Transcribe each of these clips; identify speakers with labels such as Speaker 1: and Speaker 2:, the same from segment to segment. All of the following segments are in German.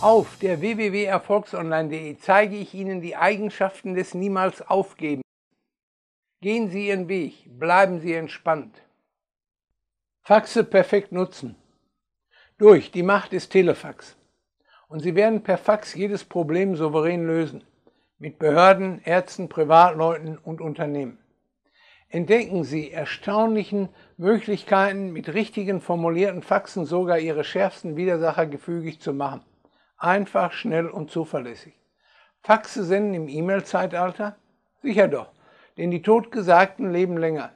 Speaker 1: Auf der www.erfolgsonline.de zeige ich Ihnen die Eigenschaften des Niemals Aufgeben. Gehen Sie Ihren Weg, bleiben Sie entspannt. Faxe perfekt nutzen. Durch die Macht des Telefax. Und Sie werden per Fax jedes Problem souverän lösen. Mit Behörden, Ärzten, Privatleuten und Unternehmen entdecken Sie erstaunlichen Möglichkeiten, mit richtigen formulierten Faxen sogar Ihre schärfsten Widersacher gefügig zu machen. Einfach, schnell und zuverlässig. Faxe senden im E-Mail-Zeitalter? Sicher doch, denn die Totgesagten leben länger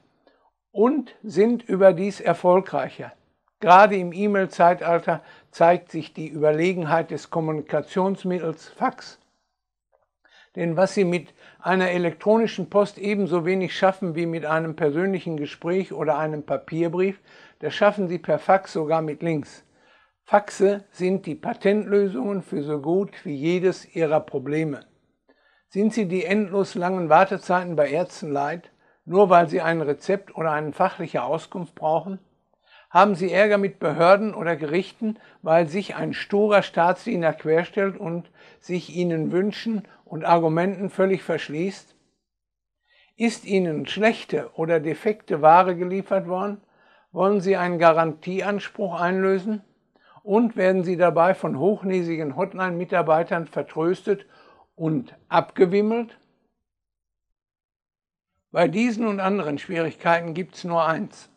Speaker 1: und sind überdies erfolgreicher. Gerade im E-Mail-Zeitalter zeigt sich die Überlegenheit des Kommunikationsmittels Fax denn was Sie mit einer elektronischen Post ebenso wenig schaffen wie mit einem persönlichen Gespräch oder einem Papierbrief, das schaffen Sie per Fax sogar mit Links. Faxe sind die Patentlösungen für so gut wie jedes Ihrer Probleme. Sind Sie die endlos langen Wartezeiten bei Ärzten leid, nur weil Sie ein Rezept oder eine fachliche Auskunft brauchen? haben sie Ärger mit Behörden oder Gerichten, weil sich ein sturer Staatsdiener querstellt und sich ihnen Wünschen und Argumenten völlig verschließt? Ist ihnen schlechte oder defekte Ware geliefert worden? Wollen sie einen Garantieanspruch einlösen? Und werden sie dabei von hochnäsigen Hotline-Mitarbeitern vertröstet und abgewimmelt? Bei diesen und anderen Schwierigkeiten gibt es nur eins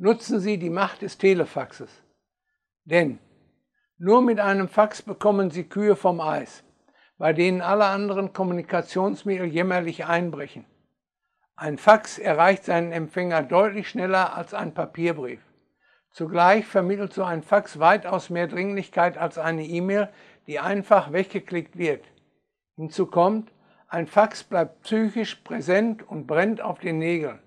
Speaker 1: nutzen Sie die Macht des Telefaxes. Denn nur mit einem Fax bekommen Sie Kühe vom Eis, bei denen alle anderen Kommunikationsmittel jämmerlich einbrechen. Ein Fax erreicht seinen Empfänger deutlich schneller als ein Papierbrief. Zugleich vermittelt so ein Fax weitaus mehr Dringlichkeit als eine E-Mail, die einfach weggeklickt wird. Hinzu kommt, ein Fax bleibt psychisch präsent und brennt auf den Nägeln.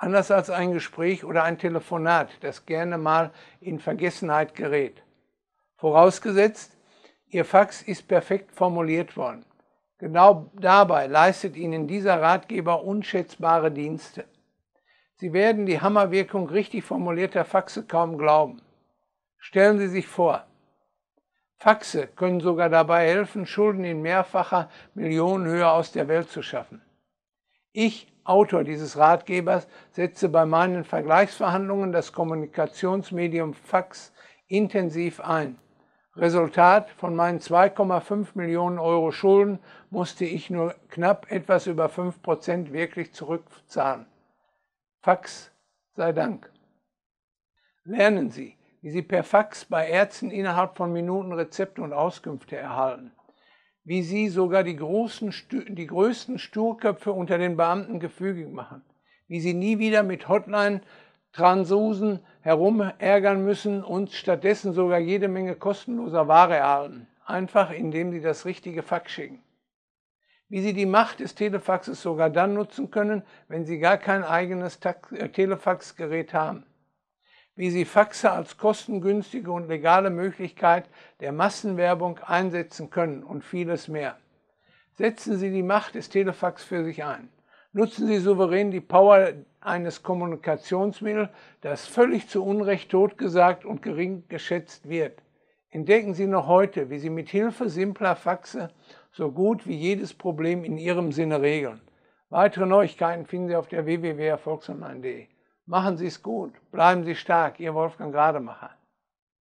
Speaker 1: Anders als ein Gespräch oder ein Telefonat, das gerne mal in Vergessenheit gerät. Vorausgesetzt, Ihr Fax ist perfekt formuliert worden. Genau dabei leistet Ihnen dieser Ratgeber unschätzbare Dienste. Sie werden die Hammerwirkung richtig formulierter Faxe kaum glauben. Stellen Sie sich vor, Faxe können sogar dabei helfen, Schulden in mehrfacher Millionenhöhe aus der Welt zu schaffen. Ich Autor dieses Ratgebers setzte bei meinen Vergleichsverhandlungen das Kommunikationsmedium Fax intensiv ein. Resultat von meinen 2,5 Millionen Euro Schulden musste ich nur knapp etwas über 5% wirklich zurückzahlen. Fax sei Dank. Lernen Sie, wie Sie per Fax bei Ärzten innerhalb von Minuten Rezepte und Auskünfte erhalten wie sie sogar die, großen, die größten Sturköpfe unter den Beamten gefügig machen, wie sie nie wieder mit Hotline-Transusen herumärgern müssen und stattdessen sogar jede Menge kostenloser Ware erhalten, einfach indem sie das richtige Fax schicken. Wie sie die Macht des Telefaxes sogar dann nutzen können, wenn sie gar kein eigenes äh, Telefaxgerät haben wie sie Faxe als kostengünstige und legale Möglichkeit der Massenwerbung einsetzen können und vieles mehr. Setzen Sie die Macht des Telefax für sich ein. Nutzen Sie souverän die Power eines Kommunikationsmittels, das völlig zu Unrecht totgesagt und gering geschätzt wird. Entdecken Sie noch heute, wie Sie mit Hilfe simpler Faxe so gut wie jedes Problem in Ihrem Sinne regeln. Weitere Neuigkeiten finden Sie auf der www.erfolgsonline.de. Machen Sie es gut, bleiben Sie stark, Ihr Wolfgang Rademacher.